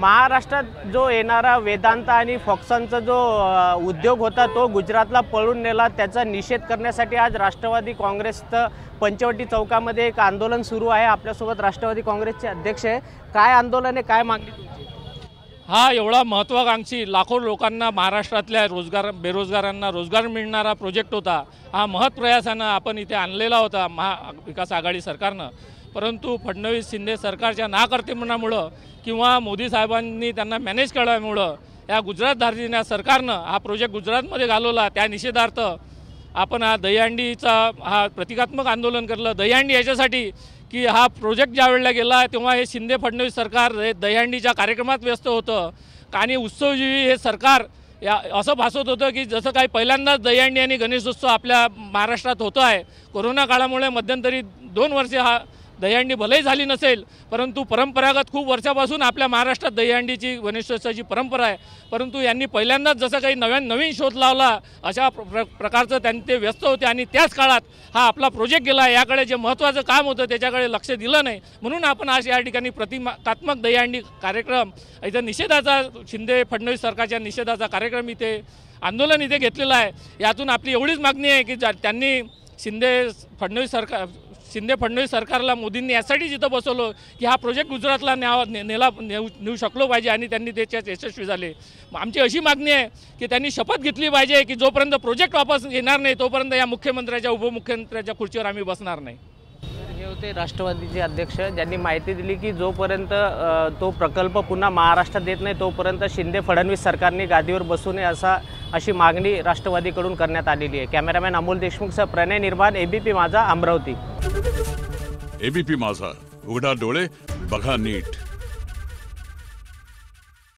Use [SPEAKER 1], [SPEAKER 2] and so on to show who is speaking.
[SPEAKER 1] महाराष्ट्रात जो येणारा वेदांत आणि फॉक्सनचा जो उद्योग होता तो गुजरातला पळून नेला त्याचा निषेध करण्यासाठी आज राष्ट्रवादी काँग्रेसचं पंचवटी चौकामध्ये एक आंदोलन सुरू आहे आपल्यासोबत राष्ट्रवादी काँग्रेसचे अध्यक्ष आहे काय आंदोलन आहे काय मागणी
[SPEAKER 2] हा एवढा महत्त्वाकांक्षी लाखो लोकांना महाराष्ट्रातल्या रोजगार बेरोजगारांना रोजगार मिळणारा प्रोजेक्ट होता हा महत्प्रयासानं आपण इथे आणलेला होता महा विकास आघाडी सरकारनं परंतु फडणवीस शिंदे सरकारच्या नाकर्तेपणामुळं किंवा मोदी साहेबांनी त्यांना मॅनेज केल्यामुळं या गुजरात या सरकारनं हा प्रोजेक्ट गुजरातमध्ये घालवला त्या निषेधार्थ आपण हा दहीहंडीचा हा प्रतिकात्मक आंदोलन केलं दहीहंडी याच्यासाठी की हा प्रोजेक्ट ज्या वेळेला गेला तेव्हा हे शिंदे फडणवीस सरकार दहीहंडीच्या कार्यक्रमात व्यस्त होतं आणि उत्सवजीवी हे सरकार या असं भासवत होतं की जसं काही पहिल्यांदाच दहीहंडी आणि गणेशोत्सव आपल्या महाराष्ट्रात होतो आहे कोरोना काळामुळे मध्यंतरी दोन वर्षे हा दहीहंडी भलेही झाली नसेल परंतु परंपरागत खूप वर्षापासून आपल्या महाराष्ट्रात दहीहंडीची गणेशोत्सवाची परंपरा आहे परंतु यांनी पहिल्यांदाच जसं काही नव्यान नवीन शोध लावला अशा प्र प्रकारचं त्यांनी ते व्यस्त होते आणि त्याच काळात हा आपला प्रोजेक्ट गेला याकडे जे महत्त्वाचं काम होतं त्याच्याकडे लक्ष दिलं नाही म्हणून आपण आज या ठिकाणी प्रतिमात्मक दहीहंडी कार्यक्रम इथं निषेधाचा शिंदे फडणवीस सरकारच्या निषेधाचा कार्यक्रम इथे आंदोलन इथे घेतलेला आहे यातून आपली एवढीच मागणी आहे की त्यांनी शिंदे फडणवीस सरकार शिंदे फडणवीस सरकारला मोदींनी यासाठी जिथं बसवलं की हा प्रोजेक्ट गुजरातला न्यावा नेला नेऊ नेऊ शकलो पाहिजे आणि त्यांनी त्याच्यात यशस्वी झाले आमची अशी मागणी आहे की त्यांनी शपथ घेतली पाहिजे की जोपर्यंत प्रोजेक्ट वापस येणार नाही तोपर्यंत या मुख्यमंत्र्याच्या उपमुख्यमंत्र्याच्या खुर्चीवर आम्ही बसणार नाही
[SPEAKER 1] होते राष्ट्रवादीचे अध्यक्ष ज्यांनी माहिती दिली की जोपर्यंत तो प्रकल्प पुन्हा महाराष्ट्रात देत नाही तोपर्यंत शिंदे फडणवीस सरकारने गादीवर बसू नये असा अशी मागणी राष्ट्रवादीकडून करण्यात आलेली आहे कॅमेरामॅन अमोल देशमुखचा प्रणय निर्माण एबीपी माझा अमरावती
[SPEAKER 2] एबीपी माझा उघडा डोळे बघा नीट